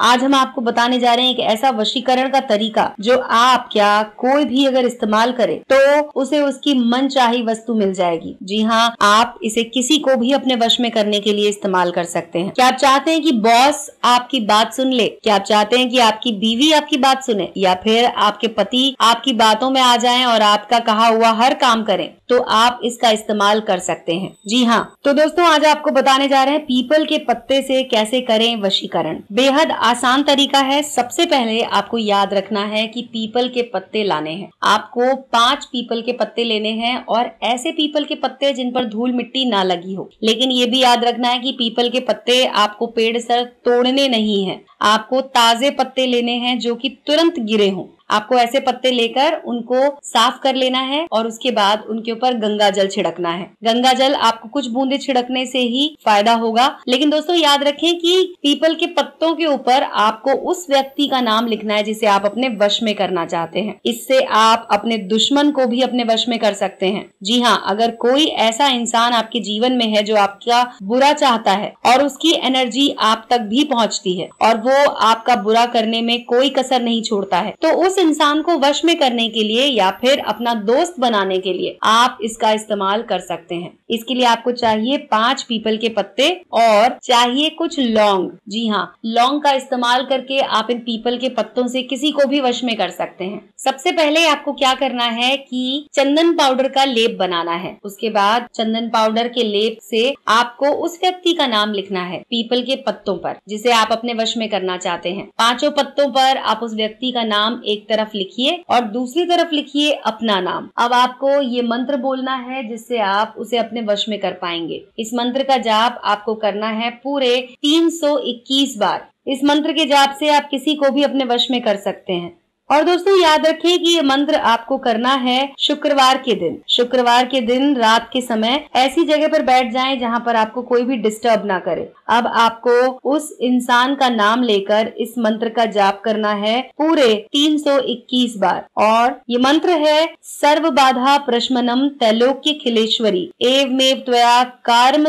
आज हम आपको बताने जा रहे हैं एक ऐसा वशीकरण का तरीका जो आप क्या कोई भी अगर इस्तेमाल करे तो उसे उसकी मन चाही वस्तु मिल जाएगी जी हाँ आप इसे किसी को भी अपने वश में करने के लिए इस्तेमाल कर सकते हैं क्या आप चाहते हैं कि बॉस आपकी बात सुन ले क्या आप चाहते हैं कि आपकी बीवी आपकी बात सुने या फिर आपके पति आपकी बातों में आ जाए और आपका कहा हुआ हर काम करें तो आप इसका इस्तेमाल कर सकते हैं जी हाँ तो दोस्तों आज आपको बताने जा रहे हैं पीपल के पत्ते से कैसे करें वशीकरण बेहद आसान तरीका है सबसे पहले आपको याद रखना है कि पीपल के पत्ते लाने हैं आपको पांच पीपल के पत्ते लेने हैं और ऐसे पीपल के पत्ते जिन पर धूल मिट्टी ना लगी हो लेकिन ये भी याद रखना है कि पीपल के पत्ते आपको पेड़ सर तोड़ने नहीं है आपको ताजे पत्ते लेने हैं जो कि तुरंत गिरे हों आपको ऐसे पत्ते लेकर उनको साफ कर लेना है और उसके बाद उनके ऊपर गंगा जल छिड़कना है गंगा जल आपको कुछ बूंदे छिड़कने से ही फायदा होगा लेकिन दोस्तों याद रखें कि पीपल के पत्तों के ऊपर आपको उस व्यक्ति का नाम लिखना है जिसे आप अपने वश में करना चाहते हैं इससे आप अपने दुश्मन को भी अपने वश में कर सकते हैं जी हाँ अगर कोई ऐसा इंसान आपके जीवन में है जो आपका बुरा चाहता है और उसकी एनर्जी आप तक भी पहुँचती है और वो आपका बुरा करने में कोई कसर नहीं छोड़ता है तो उस इंसान को वश में करने के लिए या फिर अपना दोस्त बनाने के लिए आप इसका इस्तेमाल कर सकते हैं इसके लिए आपको चाहिए पांच पीपल के पत्ते और चाहिए कुछ लौंग जी हाँ लौंग का इस्तेमाल करके आप इन पीपल के पत्तों से किसी को भी वश में कर सकते हैं सबसे पहले आपको क्या करना है कि चंदन पाउडर का लेप बनाना है उसके बाद चंदन पाउडर के लेप से आपको उस व्यक्ति का नाम लिखना है पीपल के पत्तों पर जिसे आप अपने वश में करना चाहते हैं पांचों पत्तों पर आप उस व्यक्ति का नाम एक तरफ लिखिए और दूसरी तरफ लिखिए अपना नाम अब आपको ये मंत्र बोलना है जिससे आप उसे अपने वश में कर पाएंगे इस मंत्र का जाप आपको करना है पूरे 321 बार इस मंत्र के जाप से आप किसी को भी अपने वश में कर सकते हैं और दोस्तों याद रखिए कि ये मंत्र आपको करना है शुक्रवार के दिन शुक्रवार के दिन रात के समय ऐसी जगह पर बैठ जाएं जहां पर आपको कोई भी डिस्टर्ब ना करे अब आपको उस इंसान का नाम लेकर इस मंत्र का जाप करना है पूरे 321 बार और ये मंत्र है सर्व बाधा प्रश्मनम तैलोक्य खिलेश्वरी एव मेव त्वया कार्म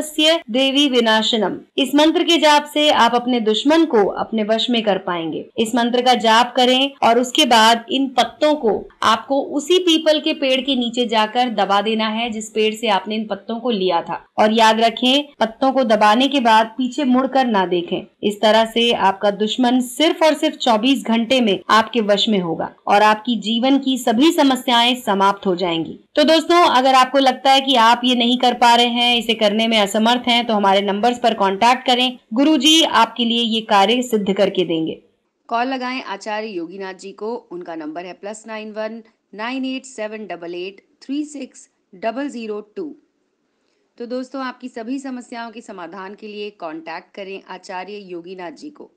देवी विनाशनम इस मंत्र के जाप से आप अपने दुश्मन को अपने वश में कर पाएंगे इस मंत्र का जाप करें और उसके बाद इन पत्तों को आपको उसी पीपल के पेड़ के नीचे जाकर दबा देना है जिस पेड़ से आपने इन पत्तों को लिया था और याद रखें पत्तों को दबाने के बाद पीछे मुड़कर ना देखें इस तरह से आपका दुश्मन सिर्फ और सिर्फ 24 घंटे में आपके वश में होगा और आपकी जीवन की सभी समस्याएं समाप्त हो जाएंगी तो दोस्तों अगर आपको लगता है कि आप ये नहीं कर पा रहे हैं इसे करने में असमर्थ हैं तो हमारे नंबर्स पर कांटेक्ट करें गुरुजी आपके लिए ये कार्य सिद्ध करके देंगे कॉल लगाएं आचार्य योगीनाथ जी को उनका नंबर है plus nine one nine eight seven double eight three six double zero two तो दोस्तों आपकी सभी समस्याओं के समाधान के लिए कांटेक्ट करें आचार्य योगीनाथ जी को